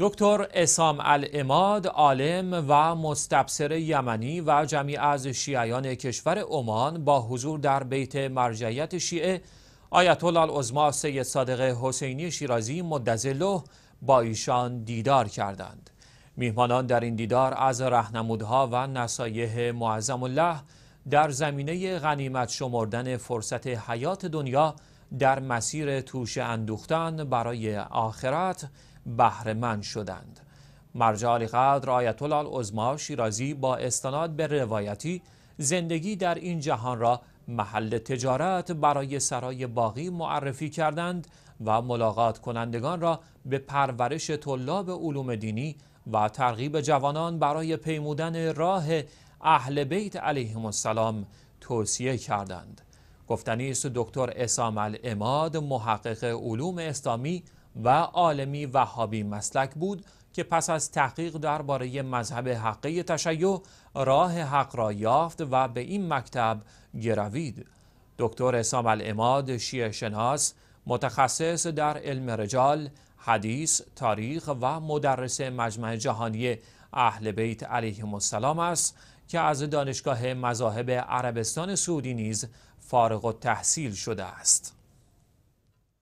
دکتر اسام الاماد عالم و مستبصر یمنی و جمعی از شیعیان کشور عمان با حضور در بیت مرجعیت شیعه آیت الله العظما سید صادق حسینی شیرازی مدزله با ایشان دیدار کردند میهمانان در این دیدار از رهنمودها و نصایح معظم الله در زمینه غنیمت شمردن فرصت حیات دنیا در مسیر توش اندوختن برای آخرت بهرهمند شدند مرجع قدر آیت الله عظما شیرازی با استناد به روایتی زندگی در این جهان را محل تجارت برای سرای باقی معرفی کردند و ملاقات کنندگان را به پرورش طلاب علوم دینی و ترغیب جوانان برای پیمودن راه اهل بیت علیهم السلام توصیه کردند گفتنی است دکتر اسام اماد محقق علوم اسلامی و عالمی وهابی مسلک بود که پس از تحقیق درباره مذهب حقه تشیع راه حق را یافت و به این مکتب گروید دکتر اسام الاماد شیعه شناس متخصص در علم رجال حدیث تاریخ و مدرس مجمع جهانی اهل بیت علیه السلام است که از دانشگاه مذاهب عربستان سعودی نیز فارغ التحصیل شده است